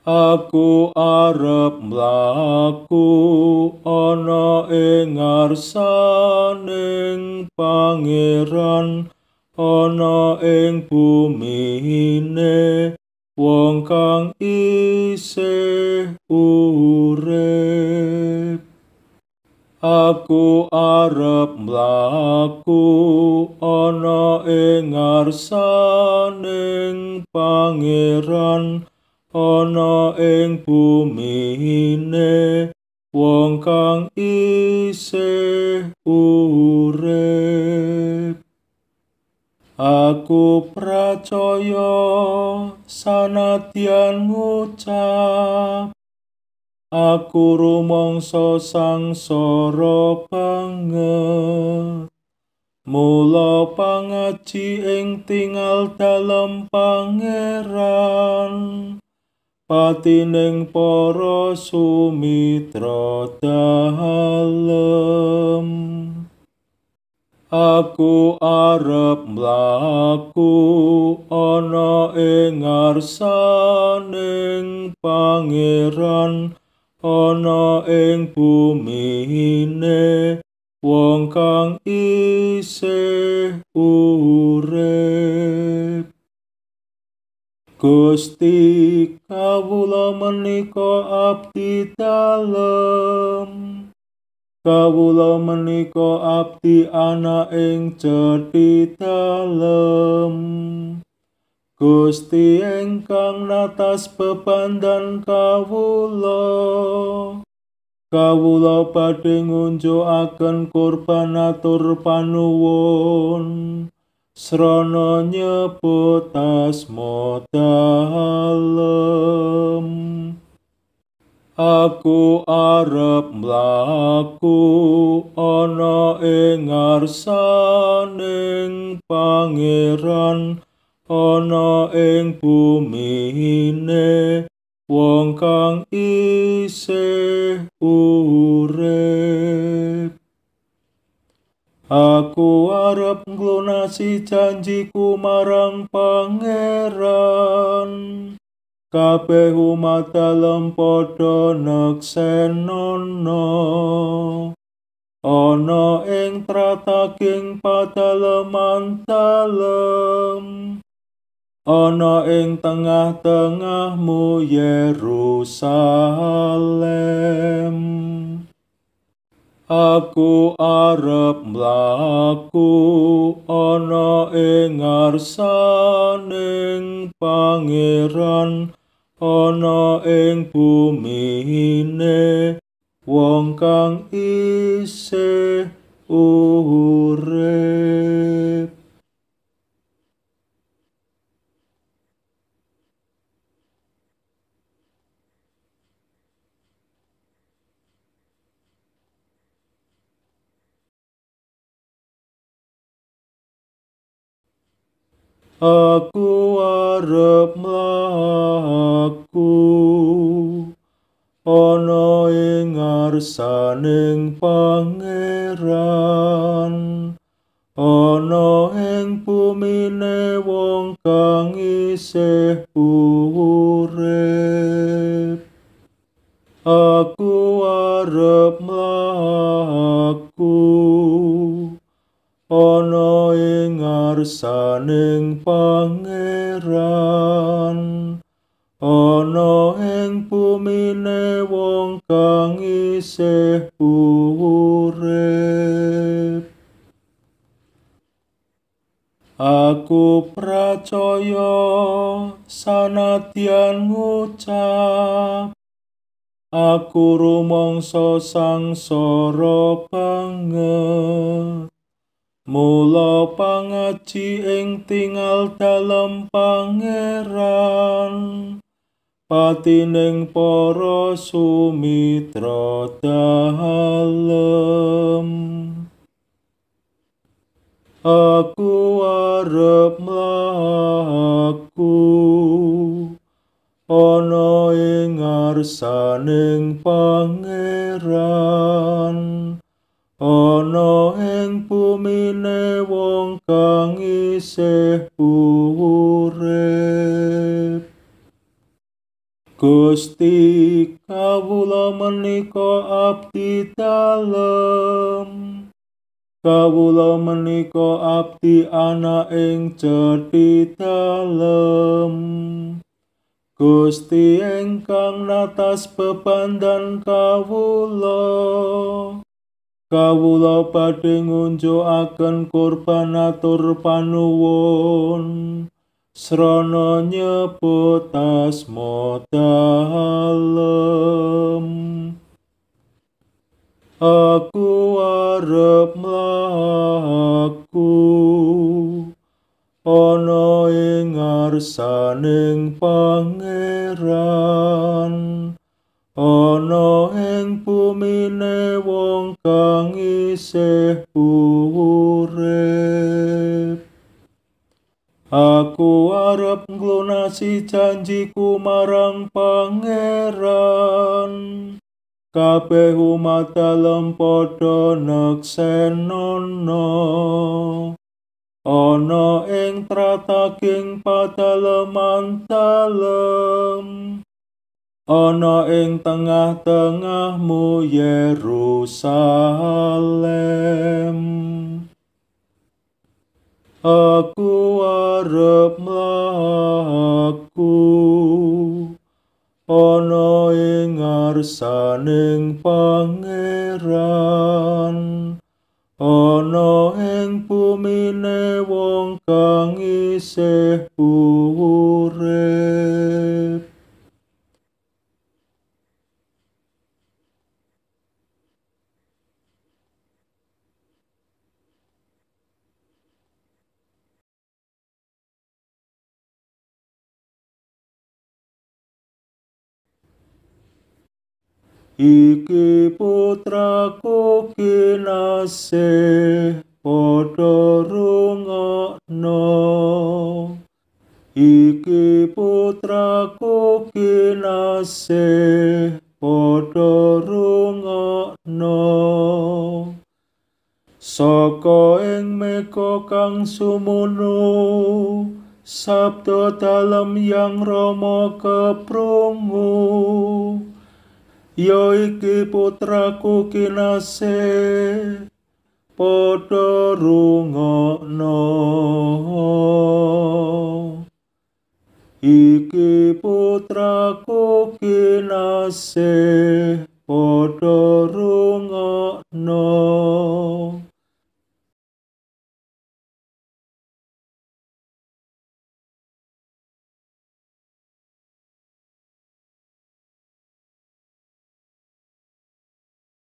Aku arep mlaku ana ing ngasaning pangeran ana ing bumine wong kang isih urip Aku arep mlaku ana ing ngasaning pangeran ana ing bumine wong kang isih urip aku percaya sanadyan ngucap aku rumangsa sangsara banget mula pangaji ing tinggal dalam pangeran patining para sumitra dalem Aku arep mlaku ana ing ngasaning pangeran ana ing bumine wong kang isih urip Gusti kawula menika abdi dalem Kawula menika abdi ana ing jati dalem Gusti ingkang natas beban dan kawula Kawula badhe ngunjukaken kurban atur panuwun srana nyebut asma dalem aku arep mlaku ana ing ngarsaning pangeran ana ing bumi ne wong kang isih Aku arep nglunasi janjiku marang pangeran. Kabeh umat dalem padha neksenono. Ana ing trataking padaleman talem, Ana ing tengah-tengahmu Yerusalem. aku arep mlaku ana ing ngasaning pangeran ana ing bumine wong kang isih aku arep mlaku ana ing ngarsaning pangeran ana ing bumine wong kang isih urip aku arep ngarsaning pangeran ana ing bumine wong kang isih urip aku percaya sanadyan ngucap Aku rumangsa sangsara banget Mula pangaji ing tinggal dalem pangeran patining para sumitra dalem Aku arep aku, ana ing ngarsaning pa Gusti kawula menika abdi dalem Kawula menika abdi ana ing jati dalem Gusti ingkang natas pepandan kawula Kawula padhe ngunjukaken kurban atur panuwun srana nyebut asma dalem aku arep mlaku ana ing ngarsaning pangeran ana ing bumine wong kang isih aku arep nglunasi janjiku marang pangeran kabeh umat dalem padha neksenono ana ing trataging padaleman talem, ana ing tengah-tengahmu Yerusalem aku arep aku, ana ing ngarsaning pangeran ana ing bumine wong kang isih buh iki putraku kinase padha iki putraku kinase padha rungokno saka meko kang sumunu sabda dalem yang rama keprungu ya iki putraku kinase padha rungokno iki putraku kinase padha rungokno